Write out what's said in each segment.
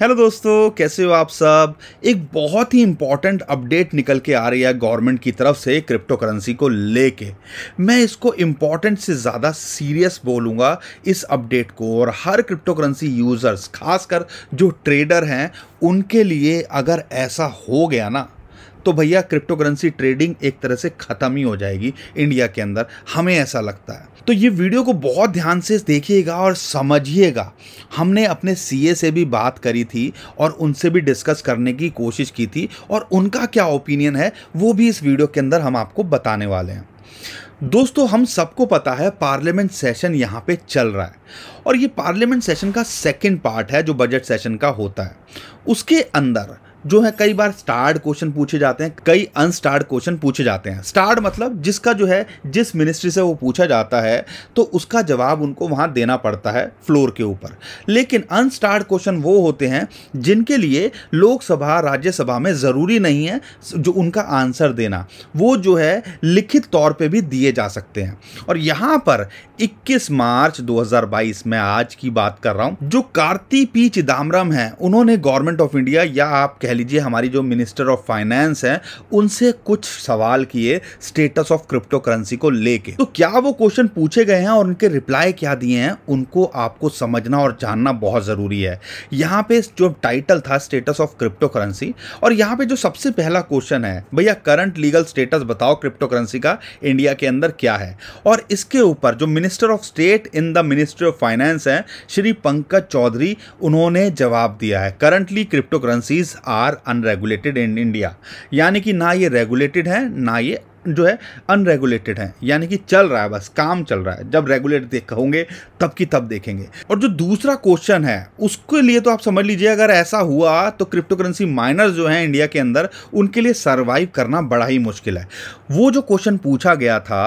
hello दोस्तों कैसे हो आप सब एक बहुत ही इम्पॉर्टेंट अपडेट निकल के आ रही है गवर्नमेंट की तरफ से क्रिप्टो करेंसी को लेके मैं इसको इम्पॉर्टेंट से ज़्यादा सीरियस बोलूँगा इस अपडेट को और हर क्रिप्टो करेंसी यूज़र्स खासकर जो ट्रेडर हैं उनके लिए अगर ऐसा हो गया ना तो भैया क्रिप्टो करेंसी ट्रेडिंग एक तरह से ख़त्म ही हो जाएगी इंडिया के अंदर हमें ऐसा लगता है तो ये वीडियो को बहुत ध्यान से देखिएगा और समझिएगा हमने अपने सीए से भी बात करी थी और उनसे भी डिस्कस करने की कोशिश की थी और उनका क्या ओपिनियन है वो भी इस वीडियो के अंदर हम आपको बताने वाले हैं दोस्तों हम सबको पता है पार्लियामेंट सेशन यहाँ पे चल रहा है और ये पार्लियामेंट सेशन का सेकंड पार्ट है जो बजट सेशन का होता है उसके अंदर जो है कई बार स्टार्ड क्वेश्चन पूछे जाते हैं कई अनस्टार्ड क्वेश्चन पूछे जाते हैं स्टार्ड मतलब जिसका जो है जिस मिनिस्ट्री से वो पूछा जाता है तो उसका जवाब उनको वहाँ देना पड़ता है फ्लोर के ऊपर लेकिन अनस्टार्ड क्वेश्चन वो होते हैं जिनके लिए लोकसभा राज्यसभा में ज़रूरी नहीं है जो उनका आंसर देना वो जो है लिखित तौर पर भी दिए जा सकते हैं और यहाँ पर इक्कीस मार्च दो में आज की बात कर रहा हूँ जो कार्ती पी चिदम्बरम हैं उन्होंने गवर्नमेंट ऑफ इंडिया या आप कह कह लीजिए हमारी जो मिनिस्टर ऑफ फाइनेंस है उनसे कुछ सवाल किए स्टेटस ऑफ क्रिप्टो करेंसी को लेके तो क्या वो क्वेश्चन पूछे गए हैं और उनके रिप्लाई क्या दिए हैं उनको आपको समझना और जानना बहुत ज़रूरी है यहाँ पे जो टाइटल था स्टेटस ऑफ क्रिप्टो करेंसी और यहाँ पे जो सबसे पहला क्वेश्चन है भैया करंट लीगल स्टेटस बताओ क्रिप्टो करेंसी का इंडिया के अंदर क्या है और इसके ऊपर जो minister of state in the ministry of finance है श्री पंकज चौधरी उन्होंने जवाब दिया है currently crypto currencies are are unregulated in India यानी कि ना ये रेगुलेटेड है ना ये जो है अनरेगुलेटेड है यानी कि चल रहा है बस काम चल रहा है जब रेगुलेट देख होंगे तब की तब देखेंगे और जो दूसरा क्वेश्चन है उसके लिए तो आप समझ लीजिए अगर ऐसा हुआ तो क्रिप्टो करेंसी माइनर्स जो है इंडिया के अंदर उनके लिए सर्वाइव करना बड़ा ही मुश्किल है वो जो क्वेश्चन पूछा गया था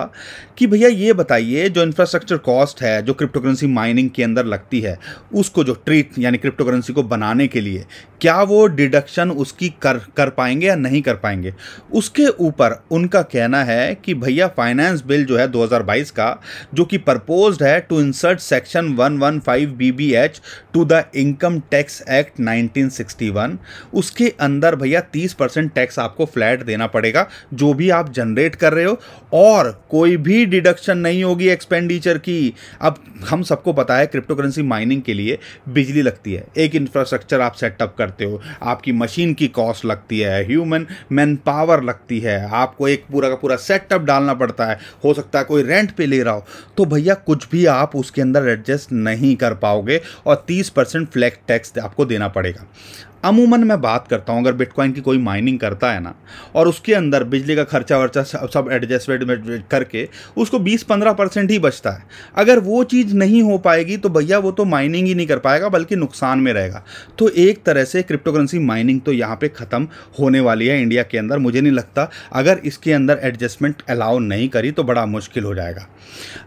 कि भैया ये बताइए जो इंफ्रास्ट्रक्चर कॉस्ट है जो क्रिप्टोकरेंसी माइनिंग के अंदर लगती है उसको जो ट्रीट यानी क्रिप्टोकरेंसी को बनाने के लिए क्या वो डिडक्शन उसकी कर कर पाएंगे या नहीं कर पाएंगे उसके ऊपर उनका कहना है कि भैया फाइनेंस बिल जो है 2022 का जो कि प्रपोज है to insert section 115 one two the income tax act 1961 उसके अंदर भैया 30 परसेंट टैक्स आपको फ्लैट देना पड़ेगा जो भी आप जनरेट कर रहे हो और कोई भी डिडक्शन नहीं होगी एक्सपेंडिचर की अब हम सबको पता है क्रिप्टो करेंसी माइनिंग के लिए बिजली लगती है एक इंफ्रास्ट्रक्चर आप सेटअप करते हो आपकी मशीन की कॉस्ट लगती है ह्यूमन मैन पावर लगती है आपको एक पूरा का पूरा सेटअप डालना पड़ता है हो सकता है कोई रेंट पे ले रहा हो तो भैया कुछ भी आप उसके अंदर एडजस्ट नहीं कर पाओगे और तीस परसेंट फ्लैक्स टैक्स आपको देना पड़ेगा अमूमन मैं बात करता हूँ अगर बिटकॉइन की कोई माइनिंग करता है ना और उसके अंदर बिजली का खर्चा वर्चा सब, सब एडजस्टमेंट करके उसको 20-15 परसेंट ही बचता है अगर वो चीज़ नहीं हो पाएगी तो भैया वो तो माइनिंग ही नहीं कर पाएगा बल्कि नुकसान में रहेगा तो एक तरह से क्रिप्टो करेंसी माइनिंग तो यहाँ पर ख़त्म होने वाली है इंडिया के अंदर मुझे नहीं लगता अगर इसके अंदर एडजस्टमेंट अलाउ नहीं करी तो बड़ा मुश्किल हो जाएगा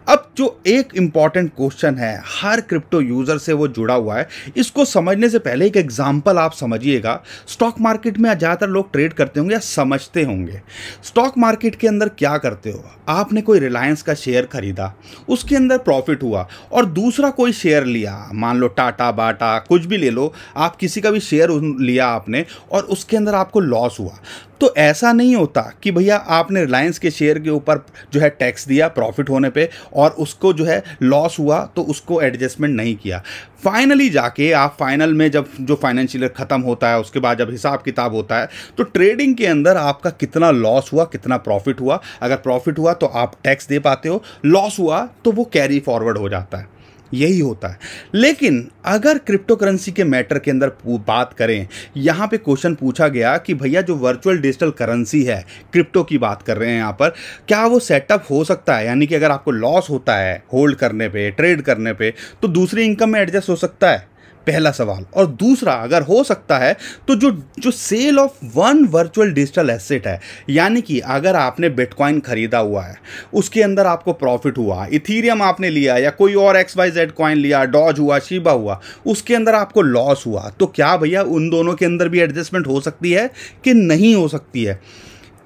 अब जो एक इम्पॉर्टेंट क्वेश्चन है हर क्रिप्टो यूज़र से वो जुड़ा हुआ है इसको समझने से पहले एक एग्जाम्पल आप समझिएगा स्टॉक मार्केट में ज़्यादातर लोग ट्रेड करते होंगे या समझते होंगे स्टॉक मार्केट के अंदर क्या करते हो आपने कोई रिलायंस का शेयर खरीदा उसके अंदर प्रॉफिट हुआ और दूसरा कोई शेयर लिया मान लो टाटा बाटा कुछ भी ले लो आप किसी का भी शेयर लिया आपने और उसके अंदर आपको लॉस हुआ तो ऐसा नहीं होता कि भैया आपने रिलायंस के शेयर के ऊपर जो है टैक्स दिया प्रॉफिट होने पे और उसको जो है लॉस हुआ तो उसको एडजस्टमेंट नहीं किया फाइनली जाके आप फाइनल में जब जो फाइनेंशियल ख़त्म होता है उसके बाद जब हिसाब किताब होता है तो ट्रेडिंग के अंदर आपका कितना लॉस हुआ कितना प्रॉफिट हुआ अगर प्रॉफिट हुआ तो आप टैक्स दे पाते हो लॉस हुआ तो वो कैरी फॉरवर्ड हो जाता है यही होता है लेकिन अगर क्रिप्टो करेंसी के मैटर के अंदर बात करें यहाँ पे क्वेश्चन पूछा गया कि भैया जो वर्चुअल डिजिटल करेंसी है क्रिप्टो की बात कर रहे हैं यहाँ पर क्या वो सेटअप हो सकता है यानी कि अगर आपको लॉस होता है होल्ड करने पे ट्रेड करने पे तो दूसरी इनकम में एडजस्ट हो सकता है पहला सवाल और दूसरा अगर हो सकता है तो जो जो sale of one virtual digital asset है यानी कि अगर आपने बिटकॉइन खरीदा हुआ है उसके अंदर आपको प्रॉफिट हुआ इथीरियम आपने लिया या कोई और एक्स वाई जेड कॉइन लिया डॉज हुआ शिबा हुआ उसके अंदर आपको लॉस हुआ तो क्या भैया उन दोनों के अंदर भी एडजस्टमेंट हो सकती है कि नहीं हो सकती है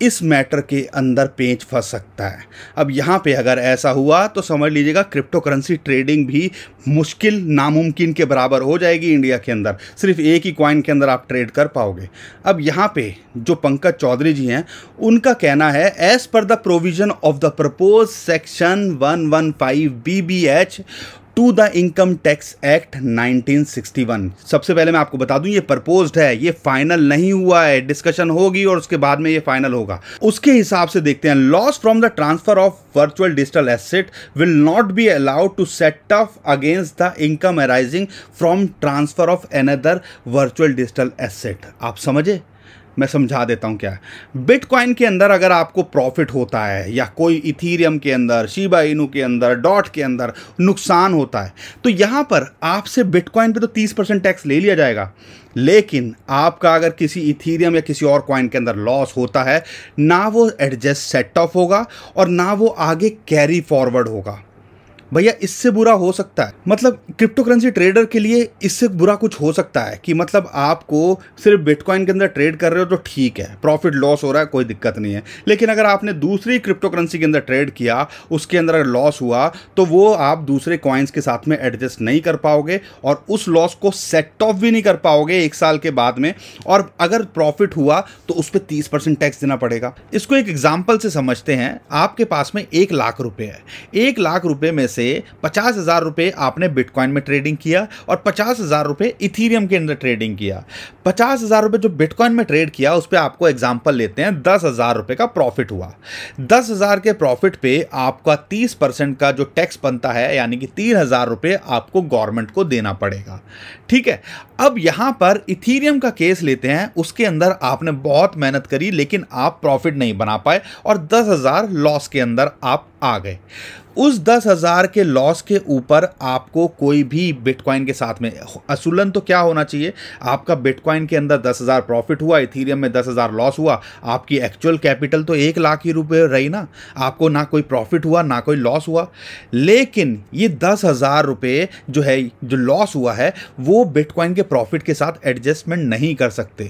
इस मैटर के अंदर पेंच फंस सकता है अब यहाँ पे अगर ऐसा हुआ तो समझ लीजिएगा क्रिप्टो करेंसी ट्रेडिंग भी मुश्किल नामुमकिन के बराबर हो जाएगी इंडिया के अंदर सिर्फ एक ही कॉइन के अंदर आप ट्रेड कर पाओगे अब यहाँ पे जो पंकज चौधरी जी हैं उनका कहना है as per the provision of the propose section one one five B B H to the income tax act 1961 सबसे पहले मैं आपको बता दूं ये प्रपोज्ड है ये फाइनल नहीं हुआ है डिस्कशन होगी और उसके बाद में ये फाइनल होगा उसके हिसाब से देखते हैं loss from the transfer of virtual digital asset will not be allowed to set off against the income arising from transfer of another virtual digital asset आप समझे मैं समझा देता हूँ क्या बिटकॉइन के अंदर अगर आपको प्रॉफिट होता है या कोई इथीरियम के अंदर शिबा इनू के अंदर डॉट के अंदर नुकसान होता है तो यहाँ पर आपसे बिटकॉइन पे तो 30 परसेंट टैक्स ले लिया जाएगा लेकिन आपका अगर किसी इथीरियम या किसी और कॉइन के अंदर लॉस होता है ना वो एडजस्ट सेट ऑफ होगा और ना वो आगे कैरी फॉरवर्ड होगा भैया इससे बुरा हो सकता है मतलब क्रिप्टो करेंसी ट्रेडर के लिए इससे बुरा कुछ हो सकता है कि मतलब आपको सिर्फ बिटकॉइन के अंदर ट्रेड कर रहे हो तो ठीक है प्रॉफिट लॉस हो रहा है कोई दिक्कत नहीं है लेकिन अगर आपने दूसरी क्रिप्टो करेंसी के अंदर ट्रेड किया उसके अंदर अगर लॉस हुआ तो वो आप दूसरे कॉइन्स के साथ में एडजस्ट नहीं कर पाओगे और उस लॉस को सेट ऑफ भी नहीं कर पाओगे एक साल के बाद में और अगर प्रॉफिट हुआ तो उस पर तीस परसेंट टैक्स देना पड़ेगा इसको एक एग्जाम्पल से समझते हैं आपके पास में एक लाख रुपये है एक लाख रुपये में से से पचास हज़ार रुपये आपने बिटकॉइन में ट्रेडिंग किया और पचास हज़ार रुपये इथीरियम के अंदर ट्रेडिंग किया पचास हज़ार रुपये जो बिटकॉइन में ट्रेड किया उस पर आपको एग्जाम्पल लेते हैं दस हज़ार रुपये का प्रॉफिट हुआ दस हज़ार के प्रॉफिट पे आपका तीस परसेंट का जो टैक्स बनता है यानी कि तीन हज़ार रुपये आपको गवर्नमेंट को देना पड़ेगा ठीक है अब यहाँ पर इथीरियम का केस लेते हैं उसके अंदर आपने बहुत मेहनत करी लेकिन आप प्रॉफिट नहीं बना पाए और दस हज़ार लॉस के अंदर आप आ गए उस दस हज़ार के लॉस के ऊपर आपको कोई भी बिटकॉइन के साथ में असूलन तो क्या होना चाहिए आपका बिटकॉइन के अंदर दस हज़ार प्रॉफिट हुआ इथीरियम में दस हज़ार लॉस हुआ आपकी एक्चुअल कैपिटल तो एक लाख ही रुपये रही ना आपको ना कोई प्रॉफिट हुआ ना कोई लॉस हुआ लेकिन ये दस हज़ार रुपये जो है जो लॉस हुआ है वो बिटकॉइन के प्रॉफिट के साथ एडजस्टमेंट नहीं कर सकते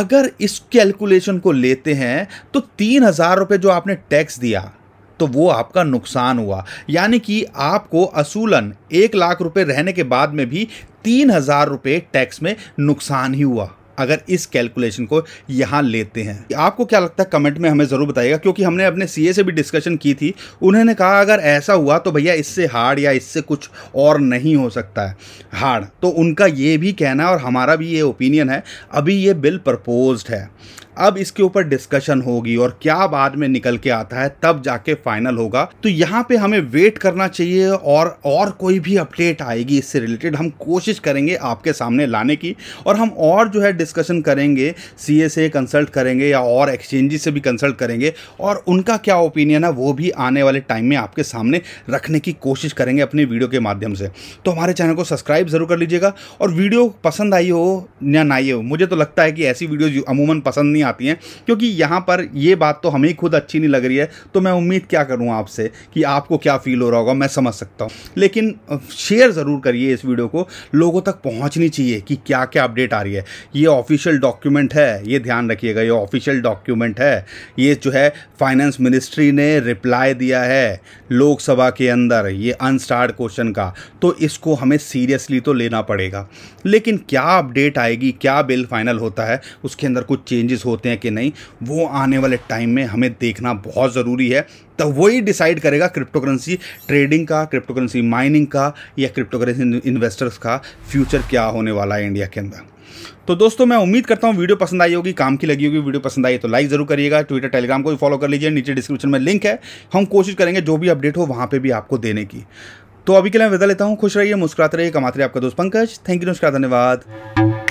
अगर इस कैलकुलेशन को लेते हैं तो तीन हज़ार रुपये जो आपने टैक्स दिया तो वो आपका नुकसान हुआ यानी कि आपको असूलन एक लाख रुपए रहने के बाद में भी तीन हज़ार रुपये टैक्स में नुकसान ही हुआ अगर इस कैलकुलेशन को यहाँ लेते हैं आपको क्या लगता है कमेंट में हमें ज़रूर बताइएगा क्योंकि हमने अपने सीए से भी डिस्कशन की थी उन्होंने कहा अगर ऐसा हुआ तो भैया इससे हार्ड या इससे कुछ और नहीं हो सकता है हार्ड तो उनका ये भी कहना और हमारा भी ये ओपिनियन है अभी ये बिल प्रपोज्ड है अब इसके ऊपर डिस्कशन होगी और क्या बाद में निकल के आता है तब जाके फाइनल होगा तो यहाँ पे हमें वेट करना चाहिए और और कोई भी अपडेट आएगी इससे रिलेटेड हम कोशिश करेंगे आपके सामने लाने की और हम और जो है डिस्कशन करेंगे सी से कंसल्ट करेंगे या और एक्सचेंजेस से भी कंसल्ट करेंगे और उनका क्या ओपिनियन है वो भी आने वाले टाइम में आपके सामने रखने की कोशिश करेंगे अपने वीडियो के माध्यम से तो हमारे चैनल को सब्सक्राइब ज़रूर कर लीजिएगा और वीडियो पसंद आई हो या ना आई हो मुझे तो लगता है कि ऐसी वीडियो अमूमन पसंद नहीं नहीं आती हैं क्योंकि यहाँ पर ये बात तो हमें खुद अच्छी नहीं लग रही है तो मैं उम्मीद क्या करूँ आपसे कि आपको क्या फील हो रहा होगा मैं समझ सकता हूँ लेकिन शेयर ज़रूर करिए इस वीडियो को लोगों तक पहुँचनी चाहिए कि क्या क्या अपडेट आ रही है ये ऑफिशियल डॉक्यूमेंट है ये ध्यान रखिएगा ये ऑफिशियल डॉक्यूमेंट है ये जो है फाइनेंस मिनिस्ट्री ने रिप्लाई दिया है लोकसभा के अंदर ये अनस्टार्ड क्वेश्चन का तो इसको हमें सीरियसली तो लेना पड़ेगा लेकिन क्या अपडेट आएगी क्या बिल फाइनल होता है उसके अंदर कुछ चेंजेस हो होते हैं कि नहीं वो आने वाले टाइम में हमें देखना बहुत ज़रूरी है तो वही डिसाइड करेगा क्रिप्टो करेंसी ट्रेडिंग का क्रिप्टो करेंसी माइनिंग का या क्रिप्टो करेंसी इन्वेस्टर्स का फ्यूचर क्या होने वाला है इंडिया के अंदर तो दोस्तों मैं उम्मीद करता हूं वीडियो पसंद आई होगी काम की लगी होगी वीडियो पसंद आई तो लाइक जरूर करिएगा ट्विटर टेलीग्राम को भी फॉलो कर लीजिए नीचे डिस्क्रिप्शन में लिंक है हम कोशिश करेंगे जो भी अपडेट हो वहां पर भी आपको देने की तो अभी के लिए मैं विदा लेता हूँ खुश रहिए मुस्कुराते रहिए कमाते रहिए आपका दोस्त पंकज थैंक यू नमस्कार धन्यवाद